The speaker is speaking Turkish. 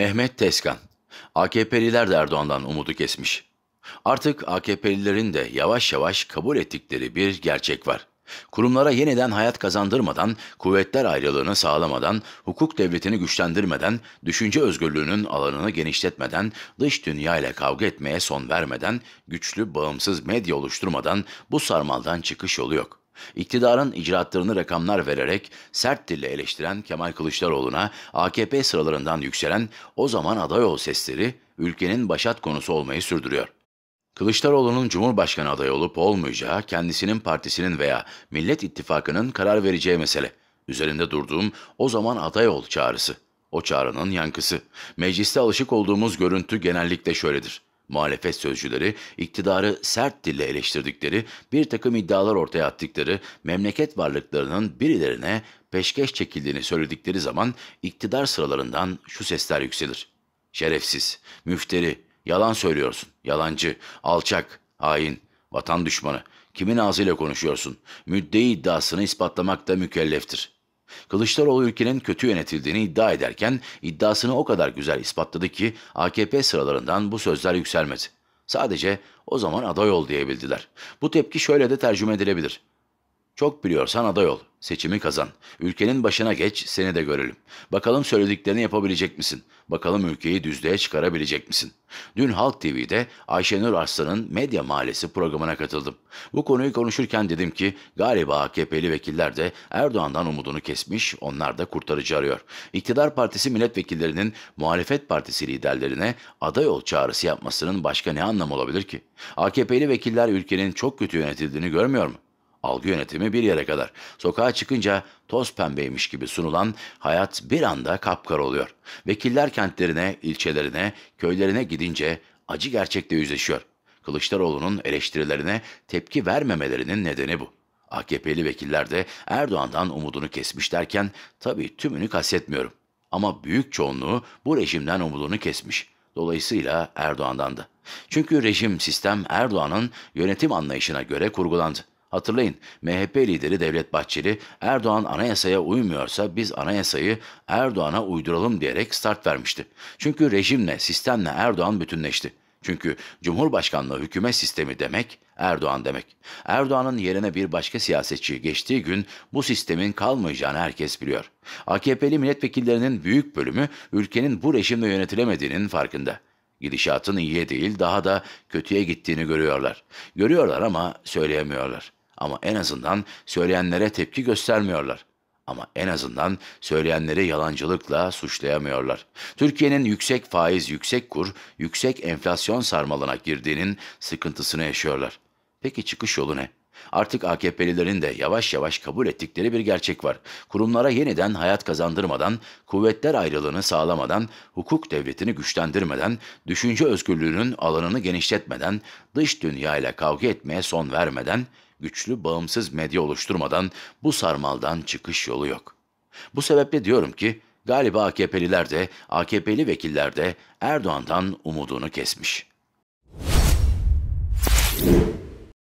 Mehmet Teskan, AKP'liler de Erdoğan'dan umudu kesmiş. Artık AKP'lilerin de yavaş yavaş kabul ettikleri bir gerçek var. Kurumlara yeniden hayat kazandırmadan, kuvvetler ayrılığını sağlamadan, hukuk devletini güçlendirmeden, düşünce özgürlüğünün alanını genişletmeden, dış dünya ile kavga etmeye son vermeden, güçlü bağımsız medya oluşturmadan bu sarmaldan çıkış yolu yok. İktidarın icraatlarını rakamlar vererek sert dille eleştiren Kemal Kılıçdaroğlu'na AKP sıralarından yükselen o zaman aday ol sesleri ülkenin başat konusu olmayı sürdürüyor. Kılıçdaroğlu'nun Cumhurbaşkanı adayı olup olmayacağı kendisinin partisinin veya Millet İttifakı'nın karar vereceği mesele. Üzerinde durduğum o zaman aday ol çağrısı. O çağrının yankısı. Mecliste alışık olduğumuz görüntü genellikle şöyledir. Muhalefet sözcüleri iktidarı sert dille eleştirdikleri, bir takım iddialar ortaya attıkları, memleket varlıklarının birilerine peşkeş çekildiğini söyledikleri zaman iktidar sıralarından şu sesler yükselir. Şerefsiz, müfteri, yalan söylüyorsun, yalancı, alçak, hain, vatan düşmanı, kimin ağzıyla konuşuyorsun, müddei iddiasını ispatlamak da mükelleftir.'' Kılıçdaroğlu ülkenin kötü yönetildiğini iddia ederken iddiasını o kadar güzel ispatladı ki AKP sıralarından bu sözler yükselmedi. Sadece o zaman aday ol diyebildiler. Bu tepki şöyle de tercüme edilebilir. Çok biliyorsan aday ol. Seçimi kazan. Ülkenin başına geç, seni de görelim. Bakalım söylediklerini yapabilecek misin? Bakalım ülkeyi düzlüğe çıkarabilecek misin? Dün Halk TV'de Ayşenur Arslan'ın Medya Mahallesi programına katıldım. Bu konuyu konuşurken dedim ki galiba AKP'li vekiller de Erdoğan'dan umudunu kesmiş, onlar da kurtarıcı arıyor. İktidar partisi milletvekillerinin muhalefet partisi liderlerine aday ol çağrısı yapmasının başka ne anlamı olabilir ki? AKP'li vekiller ülkenin çok kötü yönetildiğini görmüyor mu? Algı yönetimi bir yere kadar. Sokağa çıkınca toz pembeymiş gibi sunulan hayat bir anda kapkar oluyor. Vekiller kentlerine, ilçelerine, köylerine gidince acı gerçekle yüzleşiyor. Kılıçdaroğlu'nun eleştirilerine tepki vermemelerinin nedeni bu. AKP'li vekiller de Erdoğan'dan umudunu kesmiş derken tabii tümünü kastetmiyorum. Ama büyük çoğunluğu bu rejimden umudunu kesmiş. Dolayısıyla Erdoğan'dan da. Çünkü rejim sistem Erdoğan'ın yönetim anlayışına göre kurgulandı. Hatırlayın MHP lideri Devlet Bahçeli Erdoğan anayasaya uymuyorsa biz anayasayı Erdoğan'a uyduralım diyerek start vermişti. Çünkü rejimle, sistemle Erdoğan bütünleşti. Çünkü Cumhurbaşkanlığı hükümet sistemi demek Erdoğan demek. Erdoğan'ın yerine bir başka siyasetçi geçtiği gün bu sistemin kalmayacağını herkes biliyor. AKP'li milletvekillerinin büyük bölümü ülkenin bu rejimle yönetilemediğinin farkında. Gidişatın iyiye değil daha da kötüye gittiğini görüyorlar. Görüyorlar ama söyleyemiyorlar. Ama en azından söyleyenlere tepki göstermiyorlar. Ama en azından söyleyenleri yalancılıkla suçlayamıyorlar. Türkiye'nin yüksek faiz, yüksek kur, yüksek enflasyon sarmalına girdiğinin sıkıntısını yaşıyorlar. Peki çıkış yolu ne? Artık AKP'lilerin de yavaş yavaş kabul ettikleri bir gerçek var. Kurumlara yeniden hayat kazandırmadan, kuvvetler ayrılığını sağlamadan, hukuk devletini güçlendirmeden, düşünce özgürlüğünün alanını genişletmeden, dış dünya ile kavga etmeye son vermeden güçlü bağımsız medya oluşturmadan bu sarmaldan çıkış yolu yok. Bu sebeple diyorum ki galiba AKP'liler de AKP'li vekiller de Erdoğan'dan umudunu kesmiş.